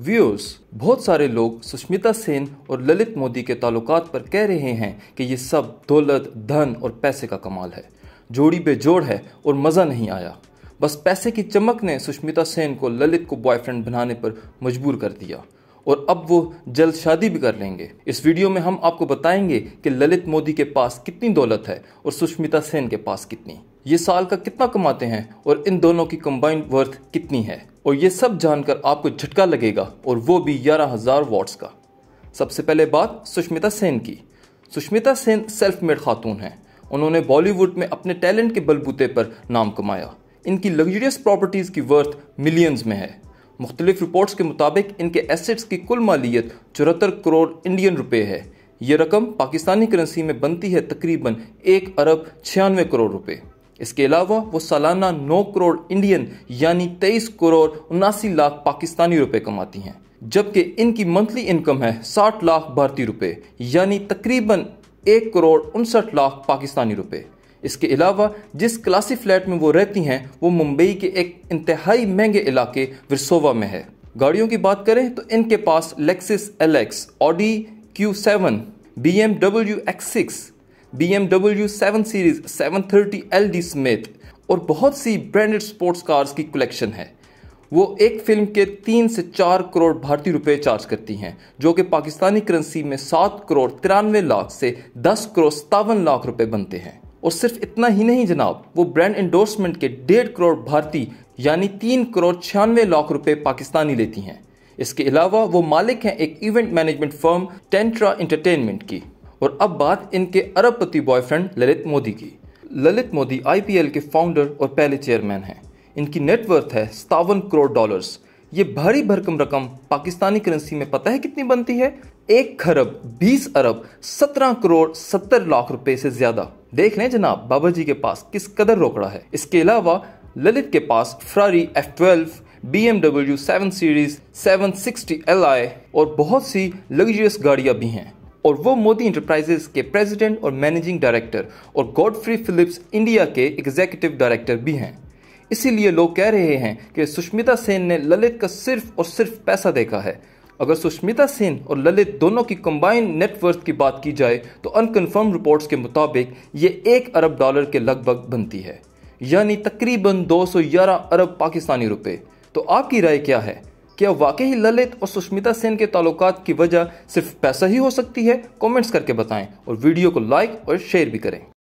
viewers बहुत सारे लोग सुष्मिता सेन और ललित मोदी के ताल्लुक पर कह रहे हैं कि ये सब दौलत धन और पैसे का कमाल है जोड़ी बेजोड़ है और मज़ा नहीं आया बस पैसे की चमक ने सुष्मिता सेन को ललित को बॉयफ्रेंड बनाने पर मजबूर कर दिया और अब वो जल्द शादी भी कर लेंगे इस वीडियो में हम आपको बताएंगे कि ललित मोदी के पास कितनी दौलत है और सुष्मिता सेन के पास कितनी ये साल का कितना कमाते हैं और इन दोनों की कंबाइंड वर्थ कितनी है और ये सब जानकर आपको झटका लगेगा और वो भी ग्यारह हज़ार वाट्स का सबसे पहले बात सुष्मिता सेन की सुष्मिता सेन सेल्फ मेड खातून हैं उन्होंने बॉलीवुड में अपने टैलेंट के बलबूते पर नाम कमाया इनकी लग्जरियस प्रॉपर्टीज़ की वर्थ मिलियंस में है मुख्तलिफ रिपोर्ट्स के मुताबिक इनके एसेट्स की कुल मालियत चौहत्तर करोड़ इंडियन रुपए है ये रकम पाकिस्तानी करेंसी में बनती है तकरीबन एक अरब छियानवे करोड़ रुपए इसके अलावा वो सालाना 9 करोड़ इंडियन यानी 23 करोड़ उन्नासी लाख पाकिस्तानी रुपए कमाती हैं जबकि इनकी मंथली इनकम है 60 लाख भारतीय रुपए यानी तकरीबन एक करोड़ उनसठ लाख पाकिस्तानी रुपए इसके अलावा जिस क्लासी फ्लैट में वो रहती हैं वो मुंबई के एक इंतहाई महंगे इलाके विरसोवा में है गाड़ियों की बात करें तो इनके पास Lexus LX Audi Q seven B M W X six B M W seven series seven thirty L D समेत और बहुत सी ब्रांडेड स्पोर्ट्स कार्स की कलेक्शन है वो एक फिल्म के तीन से चार करोड़ भारतीय रुपए चार्ज करती हैं जो कि पाकिस्तानी करेंसी में सात करोड़ तिरानवे लाख से दस करोड़ सतावन लाख रुपए बनते हैं और सिर्फ इतना ही नहीं जनाब वो ब्रांड एंडोर्समेंट के डेढ़ करोड़ भारतीय यानी तीन करोड़ छियानवे लाख रुपए पाकिस्तानी लेती हैं इसके अलावा वो मालिक हैं एक event management firm Tantra entertainment की और अब बात इनके अरबपति बॉयफ्रेंड ललित मोदी की ललित मोदी आईपीएल के फाउंडर और पहले चेयरमैन हैं इनकी नेटवर्थ है सतावन करोड़ डॉलर्स ये भारी भरकम रकम पाकिस्तानी करेंसी में पता है कितनी बनती है एक खरब बीस अरब सत्रह करोड़ सत्तर लाख रुपए से ज्यादा देख लें जनाब बाबा जी के पास किस कदर रोकड़ा है इसके अलावा ललित के पास Ferrari F twelve B M W seven series seven sixty L I और बहुत सी लग्जरियस गाड़ियां भी हैं और वो मोदी इंटरप्राइजेस के प्रेसिडेंट और मैनेजिंग डायरेक्टर और गॉडफ्री फिलिप्स इंडिया के एग्जीक्यूटिव डायरेक्टर भी हैं इसीलिए लोग कह रहे हैं कि सुष्मिता सेन ने ललित का सिर्फ और सिर्फ पैसा देखा है अगर सुष्मिता सेन और ललित दोनों की कंबाइंड नेटवर्थ की बात की जाए तो अनकन्फर्म रिपोर्ट्स के मुताबिक ये एक अरब डॉलर के लगभग बनती है यानी तकरीबन 211 अरब पाकिस्तानी रुपए तो आपकी राय क्या है क्या वाकई ललित और सुष्मिता सेन के तालुकात की वजह सिर्फ पैसा ही हो सकती है कमेंट्स करके बताएं और वीडियो को लाइक और शेयर भी करें